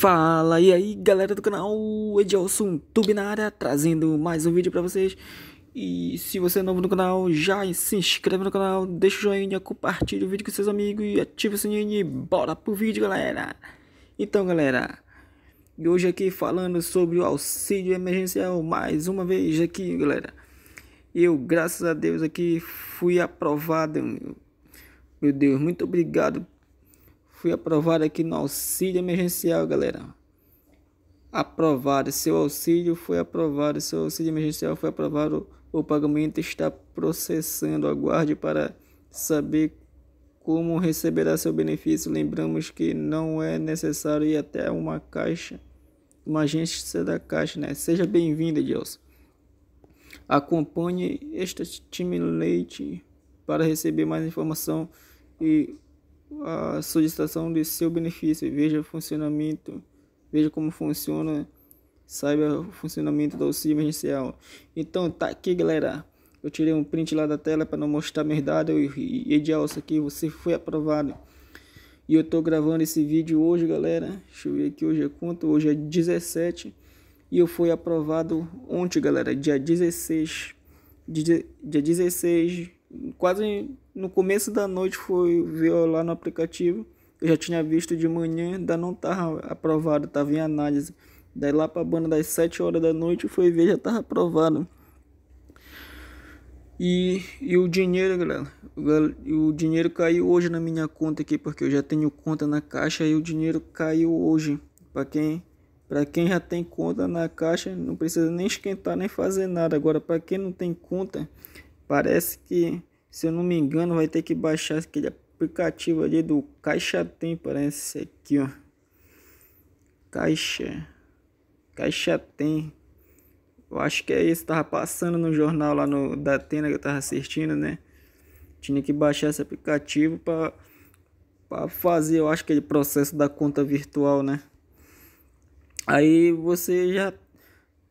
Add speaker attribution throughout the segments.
Speaker 1: Fala, e aí galera do canal, Edilson Tube na área, trazendo mais um vídeo pra vocês E se você é novo no canal, já se inscreve no canal, deixa o joinha, compartilha o vídeo com seus amigos E ativa o sininho e bora pro vídeo galera Então galera, hoje aqui falando sobre o auxílio emergencial mais uma vez aqui galera Eu, graças a Deus aqui, fui aprovado meu Deus, muito obrigado Fui aprovado aqui no auxílio emergencial, galera. Aprovado. Seu auxílio foi aprovado. Seu auxílio emergencial foi aprovado. O pagamento está processando. Aguarde para saber como receberá seu benefício. Lembramos que não é necessário ir até uma caixa, uma agência da caixa, né? Seja bem-vindo, Edilson. Acompanhe este time Leite para receber mais informação e a solicitação de seu benefício, veja funcionamento, veja como funciona, saiba o funcionamento do auxílio emergencial. Então tá aqui galera, eu tirei um print lá da tela para não mostrar minha idade e, e de alça aqui, você foi aprovado. E eu tô gravando esse vídeo hoje galera, deixa eu ver aqui hoje é quanto, hoje é 17 e eu fui aprovado ontem galera, dia 16, dia, dia 16, quase no começo da noite foi ver lá no aplicativo. Eu já tinha visto de manhã, ainda não estava aprovado, estava em análise. Daí lá para banda das 7 horas da noite foi ver, já estava aprovado. E, e o dinheiro, galera, o dinheiro caiu hoje na minha conta aqui, porque eu já tenho conta na caixa e o dinheiro caiu hoje. Para quem, para quem já tem conta na caixa, não precisa nem esquentar nem fazer nada. Agora, para quem não tem conta, parece que se eu não me engano, vai ter que baixar aquele aplicativo ali do Caixa Tem, parece aqui, ó. Caixa. Caixa Tem. Eu acho que é isso, tava passando no jornal lá no da Atena que eu tava assistindo, né? Tinha que baixar esse aplicativo para para fazer, eu acho que ele processo da conta virtual, né? Aí você já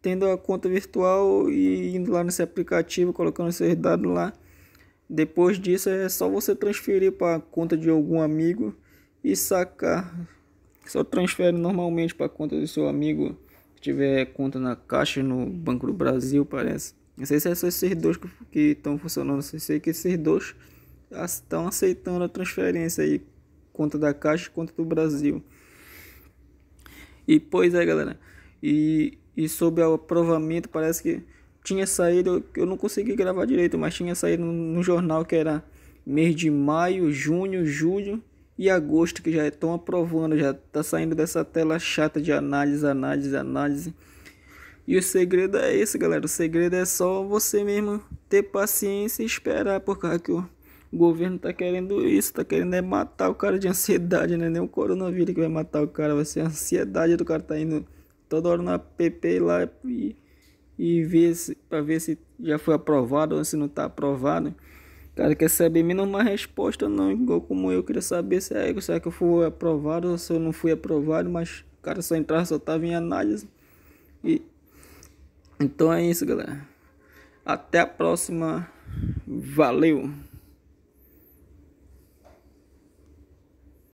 Speaker 1: tendo a conta virtual e indo lá nesse aplicativo, colocando seus dados lá, depois disso é só você transferir para a conta de algum amigo e sacar. Só transfere normalmente para a conta do seu amigo que tiver conta na Caixa no Banco do Brasil, parece. Não sei se é só esses dois que estão funcionando, sei que esses dois estão aceitando a transferência aí, conta da Caixa e conta do Brasil. E pois é, galera. E, e sobre o aprovamento, parece que tinha saído, eu não consegui gravar direito, mas tinha saído no jornal que era mês de maio, junho, julho e agosto, que já estão aprovando, já está saindo dessa tela chata de análise, análise, análise. E o segredo é esse, galera. O segredo é só você mesmo ter paciência e esperar, por causa é que o governo tá querendo isso, tá querendo é matar o cara de ansiedade, né? Nem o coronavírus que vai matar o cara, vai ser a ansiedade do cara tá indo toda hora na PP lá e e ver se para ver se já foi aprovado ou se não está aprovado. Cara, quer saber menos uma resposta não, igual como eu queria saber se é, se é que eu fui aprovado ou se eu não fui aprovado, mas cara, só entrar só tava em análise. E então é isso, galera. Até a próxima. Valeu.